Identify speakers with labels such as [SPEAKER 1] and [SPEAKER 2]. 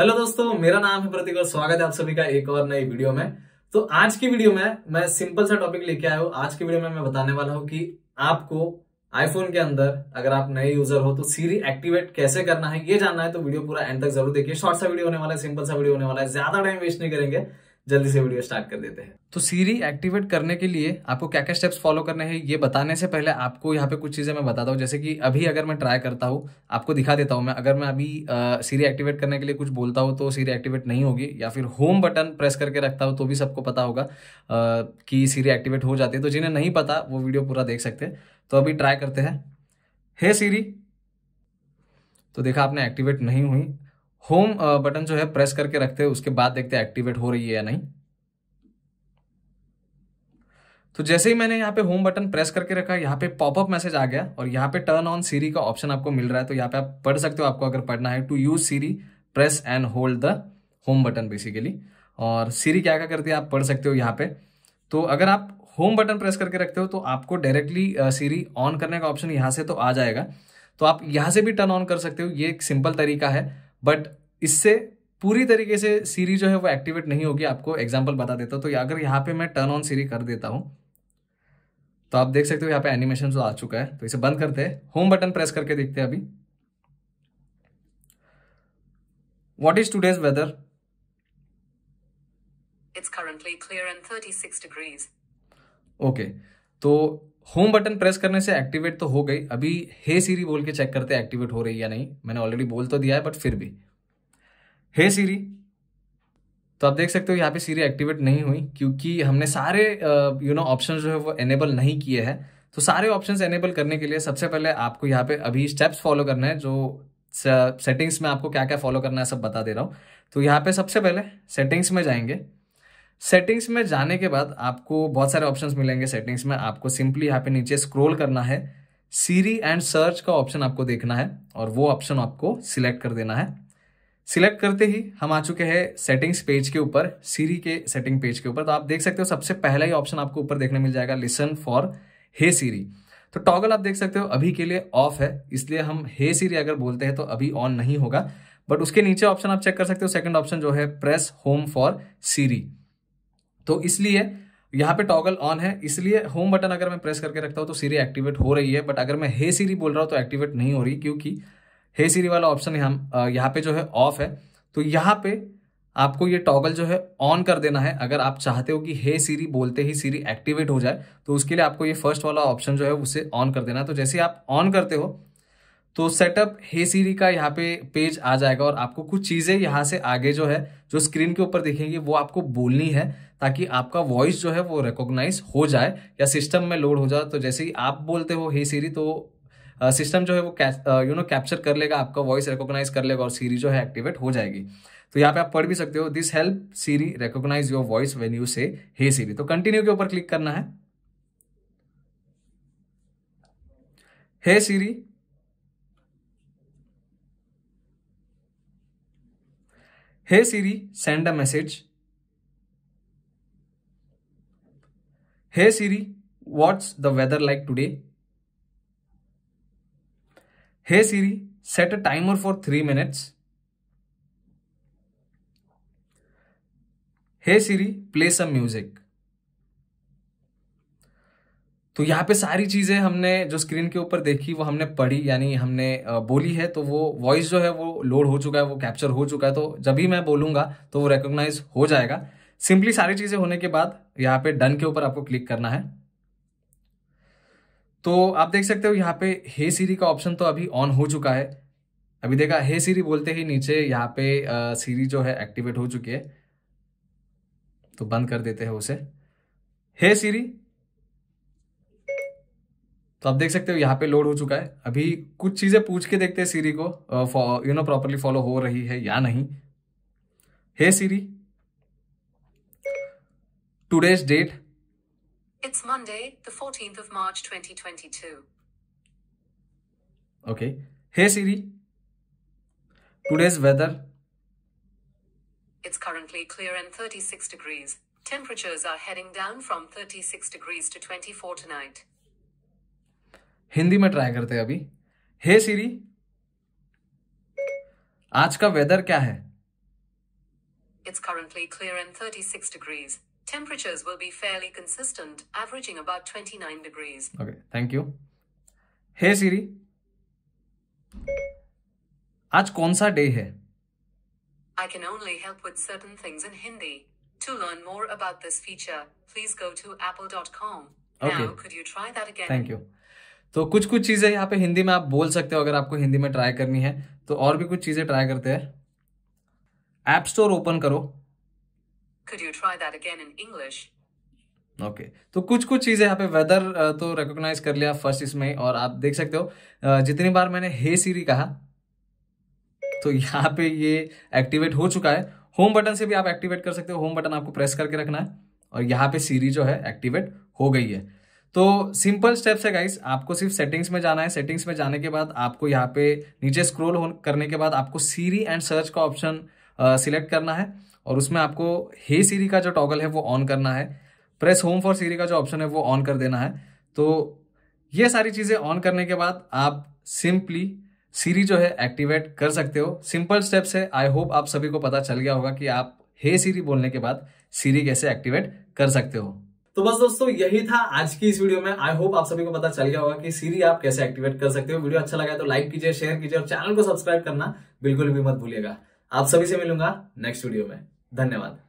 [SPEAKER 1] Hello दोस्तों मेरा नाम है प्रतीक और स्वागत है आप सभी का एक और नई वीडियो में तो आज की वीडियो में मैं सिंपल सा टॉपिक लेके आया हूँ आज की वीडियो में मैं बताने वाला हूँ कि आपको आईफोन के अंदर अगर आप नए यूजर हो तो सीरी एक्टिवेट कैसे करना है ये जानना है तो वीडियो पूरा एंड तक जरूर देखिए शॉर्ट सा वीडियो होने वाला है सिंपल सा वीडियो होने वाला है ज्यादा टाइम वेस्ट नहीं करेंगे जल्दी से वीडियो स्टार्ट कर देते हैं तो सीरी एक्टिवेट करने के लिए आपको क्या क्या स्टेप्स फॉलो करने हैं ये बताने से पहले आपको यहाँ पे कुछ चीज़ें मैं बताता हूँ जैसे कि अभी अगर मैं ट्राई करता हूँ आपको दिखा देता हूँ मैं अगर मैं अभी सीरी एक्टिवेट करने के लिए कुछ बोलता हूँ तो सीरी एक्टिवेट नहीं होगी या फिर होम बटन प्रेस करके रखता हूँ तो भी सबको पता होगा आ, कि सीरी एक्टिवेट हो जाती है तो जिन्हें नहीं पता वो वीडियो पूरा देख सकते तो अभी ट्राई करते हैं हे सीरी तो देखा आपने एक्टिवेट नहीं हुई होम बटन uh, जो है प्रेस करके रखते हैं उसके बाद देखते हैं एक्टिवेट हो रही है या नहीं तो जैसे ही मैंने यहाँ पे होम बटन प्रेस करके रखा यहाँ पे पॉपअप मैसेज आ गया और यहाँ पे टर्न ऑन सीरी का ऑप्शन आपको मिल रहा है तो यहाँ पे आप पढ़ सकते हो आपको अगर पढ़ना है to use Siri press and hold the home button basically और सीरी क्या क्या करती है आप पढ़ सकते हो यहाँ पे तो अगर आप होम बटन प्रेस करके रखते हो तो आपको डायरेक्टली सीरी ऑन करने का ऑप्शन यहाँ से तो आ जाएगा तो आप यहाँ से भी टर्न ऑन कर सकते हो ये एक सिंपल तरीका है बट इससे पूरी तरीके से सीरी जो है वो एक्टिवेट नहीं होगी आपको एग्जाम्पल बता देता हूँ तो अगर यहाँ पे मैं टर्न ऑन सीरी कर देता हूँ तो आप देख सकते हो यहाँ पे एनिमेशन जो आ चुका है तो इसे बंद करते हैं होम बटन प्रेस करके देखते हैं अभी what is today's weather
[SPEAKER 2] it's currently clear and degrees
[SPEAKER 1] okay तो होम बटन प्रेस करने से एक्टिवेट तो हो गई अभी हे सीरी बोल के चेक करते एक्टिवेट हो रही है या नहीं मैंने ऑलरेडी बोल तो दिया है बट फिर भी हे सीरी तो आप देख सकते हो यहाँ पे सीरी एक्टिवेट नहीं हुई क्योंकि हमने सारे यू नो ऑप्शन जो है वो एनेबल नहीं किए हैं तो सारे ऑप्शन एनेबल करने के लिए सबसे पहले आपको यहाँ पे अभी स्टेप्स फॉलो करना है जो सेटिंग्स में आपको क्या क्या फॉलो करना है सब बता दे रहा हूँ तो यहाँ पे सबसे पहले सेटिंग्स में जाएंगे सेटिंग्स में जाने के बाद आपको बहुत सारे ऑप्शंस मिलेंगे सेटिंग्स में आपको सिंपली यहाँ पे नीचे स्क्रॉल करना है सीरी एंड सर्च का ऑप्शन आपको देखना है और वो ऑप्शन आपको सिलेक्ट कर देना है सिलेक्ट करते ही हम आ चुके हैं सेटिंग्स पेज के ऊपर सीरी के सेटिंग पेज के ऊपर तो आप देख सकते हो सबसे पहला ही ऑप्शन आपको ऊपर देखने मिल जाएगा लिसन फॉर हे सीरी तो टॉगल आप देख सकते हो अभी के लिए ऑफ है इसलिए हम हे सीरी अगर बोलते हैं तो अभी ऑन नहीं होगा बट उसके नीचे ऑप्शन आप चेक कर सकते हो सेकंड ऑप्शन जो है प्रेस होम फॉर सीरी तो इसलिए यहाँ पे टॉगल ऑन है इसलिए होम बटन अगर मैं प्रेस करके रखता हूँ तो सीरी एक्टिवेट हो रही है बट अगर मैं हे सीरी बोल रहा हूँ तो एक्टिवेट नहीं हो रही क्योंकि हे सीरी वाला ऑप्शन यहाँ यहाँ पे जो है ऑफ है तो यहाँ पे आपको ये टॉगल जो है ऑन कर देना है अगर आप चाहते हो कि हे सीरी बोलते ही सीरी एक्टिवेट हो जाए तो उसके लिए आपको ये फर्स्ट वाला ऑप्शन जो है उसे ऑन कर देना है तो जैसे आप ऑन करते हो तो सेटअप हे सीरी का यहाँ पे पेज आ जाएगा और आपको कुछ चीज़ें यहाँ से आगे जो है जो स्क्रीन के ऊपर देखेंगे वो आपको बोलनी है ताकि आपका वॉइस जो है वो रिकोगनाइज हो जाए या सिस्टम में लोड हो जाए तो जैसे ही आप बोलते हो हे सीरी तो सिस्टम जो है वो यू नो कैप्चर कर लेगा आपका वॉइस रिकोगनाइज कर लेगा और सीरी जो है एक्टिवेट हो जाएगी तो यहाँ पे आप पढ़ भी सकते हो this help Siri recognise your voice when you say hey सीरी तो कंटिन्यू के ऊपर क्लिक करना है hey Siri hey Siri send a message Hey Siri, what's the weather like today? Hey Siri, set a timer for 3 minutes. Hey Siri, play some music. तो यहाँ पे सारी चीज़ें हमने जो स्क्रीन के ऊपर देखी वो हमने पढ़ी यानी हमने बोली है तो वो वॉइस जो है वो लोड हो चुका है वो कैप्चर हो चुका है तो जब भी मैं बोलूंगा तो वो रिकोगनाइज हो जाएगा सिंपली सारी चीज़ें होने के बाद यहाँ पे डन के ऊपर आपको क्लिक करना है तो आप देख सकते हो यहाँ पे हे सीरी का ऑप्शन तो अभी ऑन हो चुका है अभी देखा हे सीरी बोलते ही नीचे यहाँ पे सीरी जो है एक्टिवेट हो चुकी है तो बंद कर देते हैं उसे हे सीरी तो आप देख सकते हो यहाँ पे लोड हो चुका है अभी कुछ चीज़ें पूछ के देखते हैं सीरी को यू नो प्रॉपरली फॉलो हो रही है या नहीं हे सीरी Today's date?
[SPEAKER 2] It's Monday, the 14th of March 2022.
[SPEAKER 1] Okay. Hey Siri. Today's weather?
[SPEAKER 2] It's currently clear and 36 degrees. Temperatures are heading down from 36 degrees to 24 tonight.
[SPEAKER 1] Hindi में ट्राई करते हैं अभी हे सीरी आज का वेदर क्या है
[SPEAKER 2] It's currently clear and 36 degrees. Temperatures will be fairly consistent, averaging about 29 degrees.
[SPEAKER 1] Okay, thank you. Hey Siri, आज कौन सा डे है?
[SPEAKER 2] I can only help with certain things in Hindi. To learn more about this feature, please go to apple.com. Okay. Now, could you try that again? Thank
[SPEAKER 1] you. तो कुछ कुछ चीज़ें यहाँ पे हिंदी में आप बोल सकते हो अगर आपको हिंदी में ट्राई करनी है तो और भी कुछ चीज़ें ट्राई करते हैं ऐप स्टोर ओपन करो
[SPEAKER 2] Could you try that again in English?
[SPEAKER 1] Okay okay. तो कुछ कुछ चीज़ें यहाँ पे वेदर तो रिकॉग्नाइज कर लिया फर्स्ट इसमें और आप देख सकते हो जितनी बार मैंने हे सीरी कहा तो यहाँ पे ये एक्टिवेट हो चुका है होम बटन से भी आप एक्टिवेट कर सकते हो होम बटन आपको प्रेस करके रखना है और यहाँ पे सीरी जो है एक्टिवेट हो गई है तो सिंपल स्टेप्स है गाइस आपको सिर्फ सेटिंग्स में जाना है सेटिंग्स में जाने के बाद आपको यहाँ पे नीचे स्क्रोल करने के बाद आपको सीरी एंड सर्च का ऑप्शन सिलेक्ट करना है और उसमें आपको हे सीरी का जो टॉगल है वो ऑन करना है प्रेस होम फॉर सीरी का जो ऑप्शन है वो ऑन कर देना है तो ये सारी चीज़ें ऑन करने के बाद आप सिंपली सीरी जो है एक्टिवेट कर सकते हो सिंपल स्टेप्स है आई होप आप सभी को पता चल गया होगा कि आप हे सीरी बोलने के बाद सीरी कैसे एक्टिवेट कर सकते हो तो बस दोस्तों यही था आज की इस वीडियो में आई होप आप सभी को पता चल गया होगा कि सीरी आप कैसे एक्टिवेट कर सकते हो वीडियो अच्छा लगा तो लाइक कीजिए शेयर कीजिए और चैनल को सब्सक्राइब करना बिल्कुल भी मत भूलिएगा आप सभी से मिलूंगा नेक्स्ट वीडियो में धन्यवाद